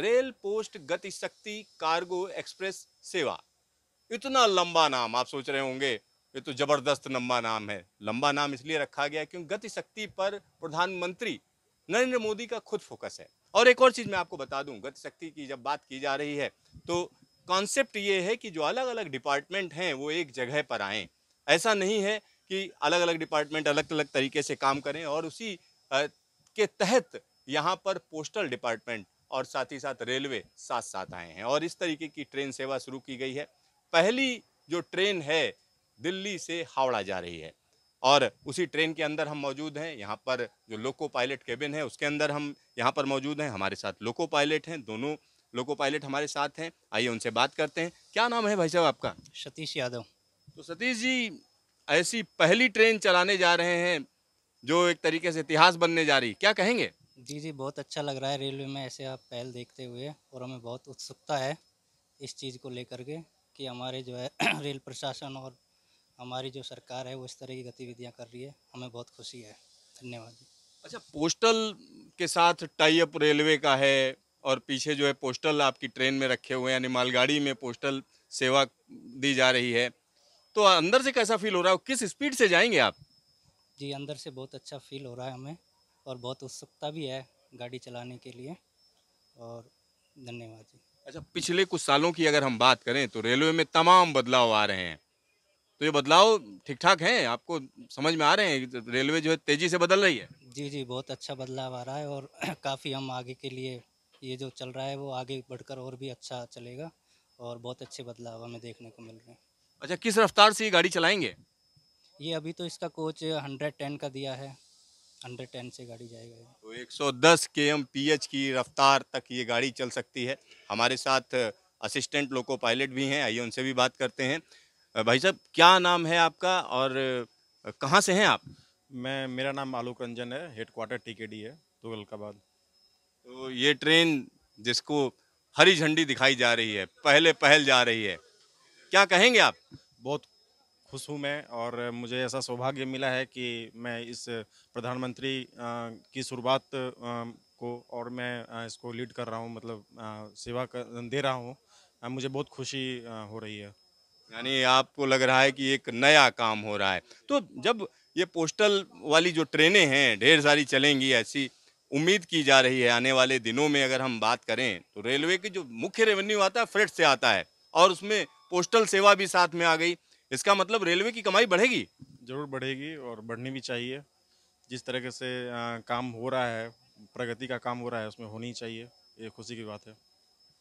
rail post गति शक्ति cargo express सेवा इतना लंबा नाम आप सोच रहे होंगे ये तो जबरदस्त लंबा नाम है लंबा नाम इसलिए रखा गया क्योंकि गति शक्ति पर प्रधानमंत्री नरेंद्र मोदी का खुद फोकस है और एक और चीज़ मैं आपको बता दूं गति शक्ति की जब बात की जा रही है तो कॉन्सेप्ट ये है कि जो अलग अलग डिपार्टमेंट हैं वो एक जगह पर आए ऐसा नहीं है कि अलग अलग डिपार्टमेंट अलग अलग तरीके से काम करें और उसी के तहत यहाँ पर पोस्टल डिपार्टमेंट और साथ ही साथ रेलवे साथ साथ आए हैं और इस तरीके की ट्रेन सेवा शुरू की गई है पहली जो ट्रेन है दिल्ली से हावड़ा जा रही है और उसी ट्रेन के अंदर हम मौजूद हैं यहाँ पर जो लोको पायलट केबिन है उसके अंदर हम यहाँ पर मौजूद हैं हमारे साथ लोको पायलट हैं दोनों लोको पायलट हमारे साथ हैं आइए उनसे बात करते हैं क्या नाम है भाई साहब आपका सतीश यादव तो सतीश जी ऐसी पहली ट्रेन चलाने जा रहे हैं जो एक तरीके से इतिहास बनने जा रही क्या कहेंगे जी जी बहुत अच्छा लग रहा है रेलवे में ऐसे आप पहल देखते हुए और हमें बहुत उत्सुकता है इस चीज़ को लेकर के कि हमारे जो है रेल प्रशासन और हमारी जो सरकार है वो इस तरह की गतिविधियां कर रही है हमें बहुत खुशी है धन्यवाद अच्छा पोस्टल के साथ टाई अप रेलवे का है और पीछे जो है पोस्टल आपकी ट्रेन में रखे हुए हैं यानी मालगाड़ी में पोस्टल सेवा दी जा रही है तो अंदर से कैसा फील हो रहा है किस स्पीड से जाएंगे आप जी अंदर से बहुत अच्छा फील हो रहा है हमें और बहुत उत्सुकता भी है गाड़ी चलाने के लिए और धन्यवाद जी अच्छा पिछले कुछ सालों की अगर हम बात करें तो रेलवे में तमाम बदलाव आ रहे हैं तो ये बदलाव ठीक ठाक हैं आपको समझ में आ रहे हैं रेलवे जो है तेज़ी से बदल रही है जी जी बहुत अच्छा बदलाव आ रहा है और काफ़ी हम आगे के लिए ये जो चल रहा है वो आगे बढ़कर और भी अच्छा चलेगा और बहुत अच्छे बदलाव हमें देखने को मिल रहे हैं अच्छा किस रफ्तार से ये गाड़ी चलाएंगे ये अभी तो इसका कोच हंड्रेड टेन का दिया है 110 टेन से गाड़ी जाएगा तो 110 पी एच की रफ्तार तक ये गाड़ी चल सकती है हमारे साथ असिस्टेंट लोको पायलट भी हैं आइए उनसे भी बात करते हैं भाई साहब क्या नाम है आपका और कहाँ से हैं आप मैं मेरा नाम आलोक रंजन है हेड क्वार्टर टीकेडी है तुगलकाबाद तो ये ट्रेन जिसको हरी झंडी दिखाई जा रही है पहले पहल जा रही है क्या कहेंगे आप बहुत खुश हूँ मैं और मुझे ऐसा सौभाग्य मिला है कि मैं इस प्रधानमंत्री की शुरुआत को और मैं इसको लीड कर रहा हूँ मतलब सेवा कर दे रहा हूँ मुझे बहुत खुशी हो रही है यानी आपको लग रहा है कि एक नया काम हो रहा है तो जब ये पोस्टल वाली जो ट्रेनें हैं ढेर सारी चलेंगी ऐसी उम्मीद की जा रही है आने वाले दिनों में अगर हम बात करें तो रेलवे की जो मुख्य रेवेन्यू आता है फ्रेट से आता है और उसमें पोस्टल सेवा भी साथ में आ गई इसका मतलब रेलवे की कमाई बढ़ेगी जरूर बढ़ेगी और बढ़नी भी चाहिए जिस तरीके से आ, काम हो रहा है प्रगति का काम हो रहा है उसमें होनी चाहिए ये खुशी की बात है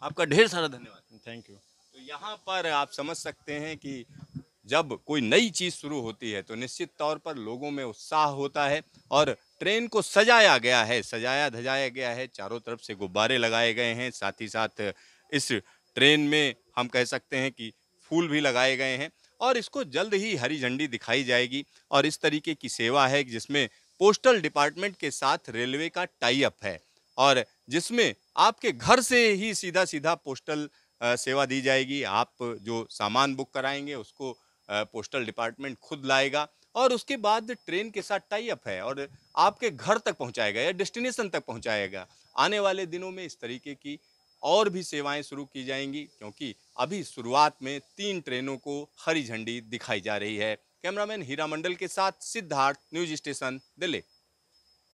आपका ढेर सारा धन्यवाद थैंक यू तो यहाँ पर आप समझ सकते हैं कि जब कोई नई चीज़ शुरू होती है तो निश्चित तौर पर लोगों में उत्साह होता है और ट्रेन को सजाया गया है सजाया धजाया गया है चारों तरफ से गुब्बारे लगाए गए हैं साथ ही साथ इस ट्रेन में हम कह सकते हैं कि फूल भी लगाए गए हैं और इसको जल्द ही हरी झंडी दिखाई जाएगी और इस तरीके की सेवा है जिसमें पोस्टल डिपार्टमेंट के साथ रेलवे का टाई अप है और जिसमें आपके घर से ही सीधा सीधा पोस्टल सेवा दी जाएगी आप जो सामान बुक कराएंगे उसको पोस्टल डिपार्टमेंट खुद लाएगा और उसके बाद ट्रेन के साथ टाई अप है और आपके घर तक पहुंचाएगा या डेस्टिनेशन तक पहुंचाएगा आने वाले दिनों में इस तरीके की और भी सेवाएं शुरू की जाएंगी क्योंकि अभी शुरुआत में तीन ट्रेनों को हरी झंडी दिखाई जा रही है कैमरामैन हीरा मंडल के साथ सिद्धार्थ न्यूज स्टेशन दिल्ली